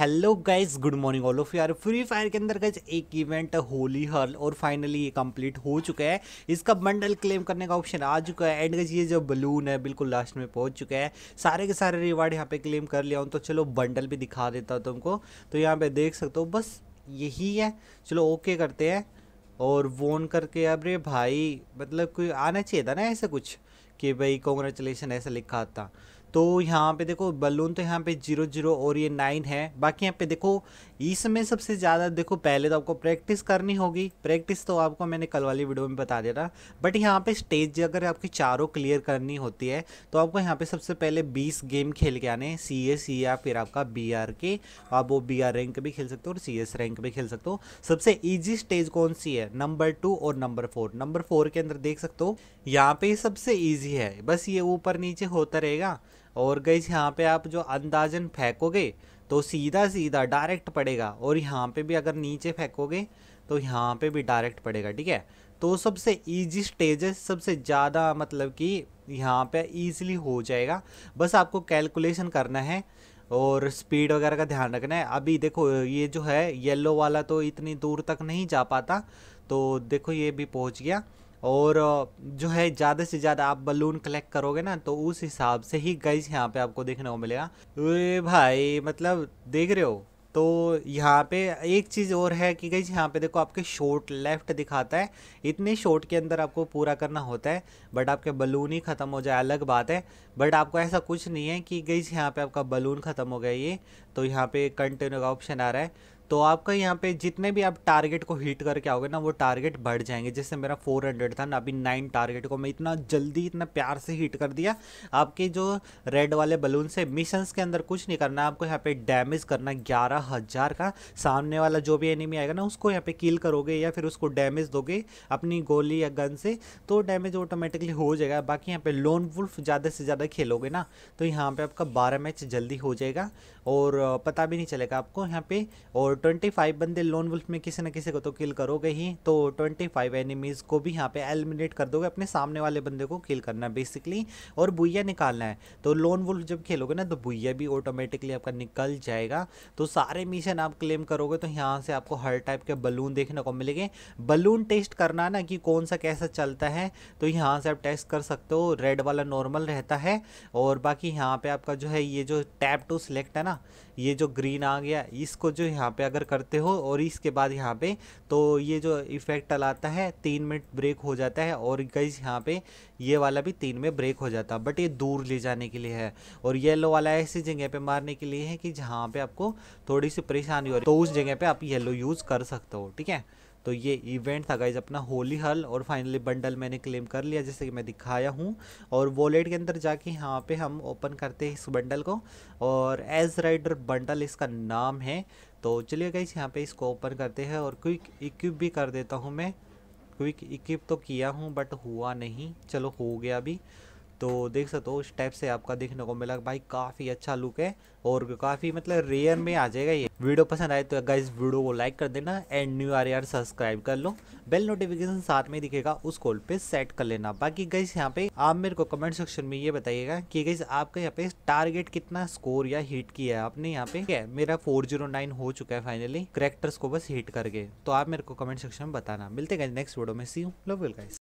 hello guys good morning all of यार free fire के अंदर गाइज एक इवेंट होली हर्ल और फाइनली ये कंप्लीट हो चुका है इसका बंडल क्लेम करने का ऑप्शन आ चुका है एंड गाइज ये जो बलून है बिल्कुल लास्ट में पहुंच चुका है सारे के सारे रिवार्ड यहाँ पे क्लेम कर लिया हूँ तो चलो बंडल भी दिखा देता हूँ तुमको तो यहाँ पे देख सकते हो बस यही है चलो ओके करते हैं और वोन करके अरे भाई मतलब कोई आना चाहिए था ना ऐसा कुछ कि भाई कॉन्ग्रेचुलेसन ऐसा लिखा था तो यहाँ पे देखो बलून तो यहाँ पे जीरो जीरो और ये नाइन है बाकी यहाँ पे देखो इसमें सबसे ज़्यादा देखो पहले तो आपको प्रैक्टिस करनी होगी प्रैक्टिस तो आपको मैंने कल वाली वीडियो में बता दिया था बट यहाँ पे स्टेज अगर आपकी चारों क्लियर करनी होती है तो आपको यहाँ पे सबसे पहले बीस गेम खेल के आने सी एस सी या फिर आपका बी आर के आप वो बी आर रैंक भी खेल सकते हो और सी एस रैंक भी खेल सकते हो सबसे ईजी स्टेज कौन सी है नंबर टू और नंबर फोर नंबर फोर के अंदर देख सकते हो यहाँ पे सबसे ईजी है बस ये ऊपर नीचे होता रहेगा और गई यहाँ पे आप जो अंदाजन फेंकोगे तो सीधा सीधा डायरेक्ट पड़ेगा और यहाँ पे भी अगर नीचे फेंकोगे तो यहाँ पे भी डायरेक्ट पड़ेगा ठीक है तो सबसे ईजी स्टेज सबसे ज़्यादा मतलब कि यहाँ पे ईजिली हो जाएगा बस आपको कैलकुलेशन करना है और स्पीड वगैरह का ध्यान रखना है अभी देखो ये जो है येलो वाला तो इतनी दूर तक नहीं जा पाता तो देखो ये भी पहुँच गया और जो है ज़्यादा से ज़्यादा आप बलून कलेक्ट करोगे ना तो उस हिसाब से ही गाइज यहाँ पे आपको देखने को मिलेगा अरे भाई मतलब देख रहे हो तो यहाँ पे एक चीज़ और है कि गई यहाँ पे देखो आपके शॉर्ट लेफ्ट दिखाता है इतने शॉर्ट के अंदर आपको पूरा करना होता है बट आपके बलून ही ख़त्म हो जाए अलग बात है बट आपको ऐसा कुछ नहीं है कि गई यहाँ पे आपका बलून ख़त्म हो गया ये तो यहाँ पे कंटिन्यू का ऑप्शन आ रहा है तो आपका यहाँ पे जितने भी आप टारगेट को हीट करके आओगे ना वो टारगेट बढ़ जाएंगे जैसे मेरा 400 था ना अभी नाइन टारगेट को मैं इतना जल्दी इतना प्यार से हीट कर दिया आपके जो रेड वाले बलून से मिशंस के अंदर कुछ नहीं करना आपको यहाँ पे डैमेज करना ग्यारह हज़ार का सामने वाला जो भी एनिमी आएगा ना उसको यहाँ पे किल करोगे या फिर उसको डैमेज दोगे अपनी गोली या गन से तो डैमेज ऑटोमेटिकली हो जाएगा बाकी यहाँ पे लोन वुल्फ ज़्यादा से ज़्यादा खेलोगे ना तो यहाँ पे आपका बारह मैच जल्दी हो जाएगा और पता भी नहीं चलेगा आपको यहाँ पे और 25 बंदे लोन वुल्फ में किसी न किसी को तो किल करोगे ही तो 25 एनिमीज़ को भी यहाँ पे एलिमिनेट कर दोगे अपने सामने वाले बंदे को किल करना है बेसिकली और बुइया निकालना है तो लोन वुल्फ जब खेलोगे ना तो बुइया भी ऑटोमेटिकली आपका निकल जाएगा तो सारे मिशन आप क्लेम करोगे तो यहाँ से आपको हर टाइप के बलून देखने को मिलेंगे बलून टेस्ट करना ना कि कौन सा कैसा चलता है तो यहाँ से आप टेस्ट कर सकते हो रेड वाला नॉर्मल रहता है और बाकी यहाँ पे आपका जो है ये जो टैप टू सिलेक्ट है ना ना ये जो ग्रीन आ गया इसको जो यहाँ पे अगर करते हो और इसके बाद यहाँ पे तो ये जो इफेक्ट लाता है तीन मिनट ब्रेक हो जाता है और गई यहाँ पे ये वाला भी तीन में ब्रेक हो जाता है बट ये दूर ले जाने के लिए है और येलो वाला ऐसी जगह पे मारने के लिए है कि जहाँ पे आपको थोड़ी सी परेशानी हो रही तो उस जगह पे आप येलो यूज़ कर सकते हो ठीक है तो ये इवेंट था गाइज अपना होली हल और फाइनली बंडल मैंने क्लेम कर लिया जैसे कि मैं दिखाया हूँ और वॉलेट के अंदर जाके यहाँ पे हम ओपन करते हैं इस बंडल को और एज राइडर बंडल इसका नाम है तो चलिए गाइज यहाँ पे इसको ओपन करते हैं और क्विक इक्विप भी कर देता हूँ मैं क्विक इक्विप तो किया हूँ बट हुआ नहीं चलो हो गया अभी तो देख सकते हो उस टाइप से आपका देखने को मिला भाई काफ़ी अच्छा लुक है और काफ़ी मतलब रेयर में आ जाएगा ये वीडियो पसंद आए तो इस वीडियो को लाइक कर देना एंड न्यू आर यार सब्सक्राइब कर लो बेल नोटिफिकेशन साथ में दिखेगा उस कॉल पे सेट कर लेना बाकी गईस यहाँ पे आप मेरे को कमेंट सेक्शन में ये बताइएगा कि गाइज आपका यहाँ पे टारगेट कितना स्कोर या हिट किया है आपने यहाँ पे क्या मेरा नाइन हो चुका है फाइनली करेक्टर्स को बस हिट करके तो आप मेरे को कमेंट सेक्शन में बताना मिलते गए नेक्स्ट वीडियो में सी यू लव गाइस